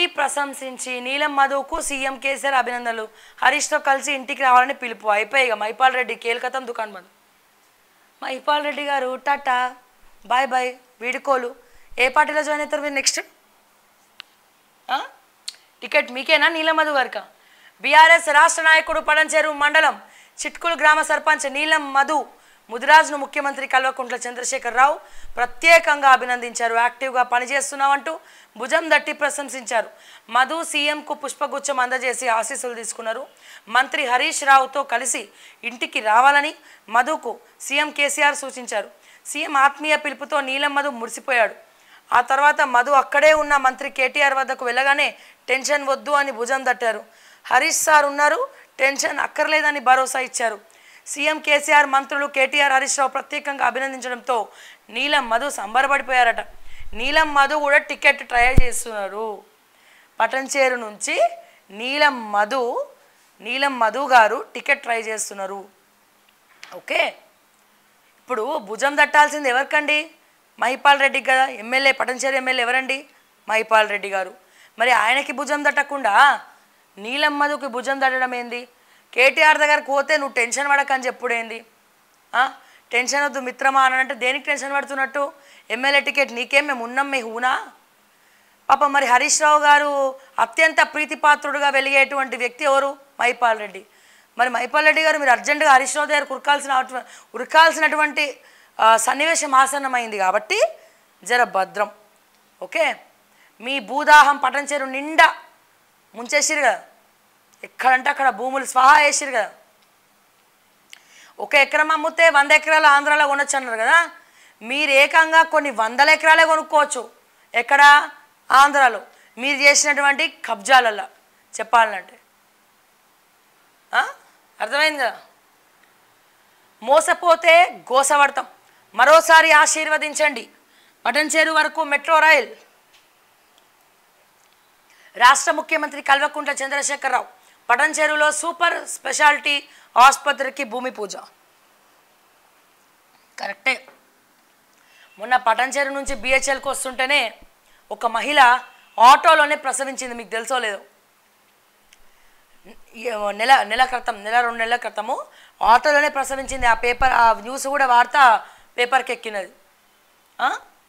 party ప్రశంసించి నీలం మధుకు CM KCR అభినందనలు హరీష్తో కలిసి ఇంటికి రావాలని పిలుపు అయిపోయి ఇక మైపాల్ రెడ్డి కేలకతం దుకాణం బంద్ మైపాల్ రెడ్డి గారు టాటా బాయ్ బాయ్ వీడుకోలు ఏ పార్టీలో జాయిన్ అవుతారు మీరు నెక్స్ట్ టికెట్ మీకేనా నీలమధు గారికా బీఆర్ఎస్ రాష్ట్ర నాయకుడు పడంచేరు మండలం చిట్కుల్ గ్రామ సర్పంచ్ నీలం మధు ముదిరాజును ముఖ్యమంత్రి కల్వకుంట్ల చంద్రశేఖరరావు ప్రత్యేకంగా అభినందించారు యాక్టివ్గా పనిచేస్తున్నామంటూ భుజం దట్టి ప్రశంసించారు మధు సీఎంకు పుష్పగుచ్చం అందజేసి ఆశీస్సులు తీసుకున్నారు మంత్రి హరీష్ రావుతో కలిసి ఇంటికి రావాలని మధుకు సీఎం కేసీఆర్ సూచించారు సీఎం ఆత్మీయ పిలుపుతో నీలం మధు మురిసిపోయాడు ఆ తర్వాత మధు అక్కడే ఉన్న మంత్రి కేటీఆర్ వద్దకు వెళ్ళగానే టెన్షన్ వద్దు అని భుజం తట్టారు హరీష్ సార్ ఉన్నారు టెన్షన్ అక్కర్లేదని భరోసా ఇచ్చారు సీఎం కేసీఆర్ మంత్రులు కేటీఆర్ హరీష్ రావు ప్రత్యేకంగా అభినందించడంతో నీలం మధు సంబరపడిపోయారట నీలం మధు కూడా టికెట్ ట్రై చేస్తున్నారు పటన్చేరు నుంచి నీలం మధు నీలం మధు గారు టికెట్ ట్రై చేస్తున్నారు ఓకే ఇప్పుడు భుజం తట్టాల్సింది ఎవరికండి మహిపాల్ రెడ్డి కదా ఎమ్మెల్యే పటన్చేరు ఎమ్మెల్యే ఎవరండి మహిపాల్ రెడ్డి గారు మరి ఆయనకి భుజం తట్టకుండా నీలం మధుకి భుజం తట్టడం ఏంది కేటీఆర్ దగ్గరకు పోతే నువ్వు టెన్షన్ పడకని చెప్పుడేంది టెన్షన్ వద్దు మిత్రమా అని అంటే దేనికి టెన్షన్ పడుతున్నట్టు ఎమ్మెల్యే టికెట్ నీకేం మేము ఉన్నాం మీ హూనా పాప మరి హరీష్ రావు గారు అత్యంత ప్రీతిపాత్రుడుగా వెలిగేటువంటి వ్యక్తి ఎవరు మైపాల్ రెడ్డి మరి మైపాల్ రెడ్డి గారు మీరు అర్జెంటుగా హరీష్ రావు దగ్గర ఉరకాల్సిన ఉరకాల్సినటువంటి సన్నివేశం ఆసన్నమైంది కాబట్టి జర భద్రం ఓకే మీ భూదాహం పటంచేరు నిండా ముంచేసిరు కదా ఎక్కడంటే అక్కడ భూములు స్వాహా వేసిరు కదా ఒక ఎకరం అమ్ముతే వంద ఎకరాలు ఆంధ్రాలో కొనొచ్చు అన్నారు కదా మీరు ఏకంగా కొన్ని వందల ఎకరాలే కొనుక్కోవచ్చు ఎక్కడ ఆంధ్రాలో మీరు చేసినటువంటి కబ్జాలలో చెప్పాలంటే అర్థమైంది కదా మోసపోతే గోసవర్తం మరోసారి ఆశీర్వదించండి పటన్చేరు వరకు మెట్రో రైల్ రాష్ట్ర ముఖ్యమంత్రి కల్వకుంట్ల చంద్రశేఖరరావు పటంచెరులో సూపర్ స్పెషాలిటీ ఆసుపత్రికి భూమి పూజ కరెక్టే మొన్న పటంచెరు నుంచి బిహెచ్ఎల్కి వస్తుంటేనే ఒక మహిళ ఆటోలోనే ప్రసవించింది మీకు తెలుసో లేదు నెల నెల క్రితం నెల రెండు నెలల క్రితము ఆటోలోనే ప్రసవించింది ఆ పేపర్ ఆ న్యూస్ కూడా వార్త పేపర్కి ఎక్కినది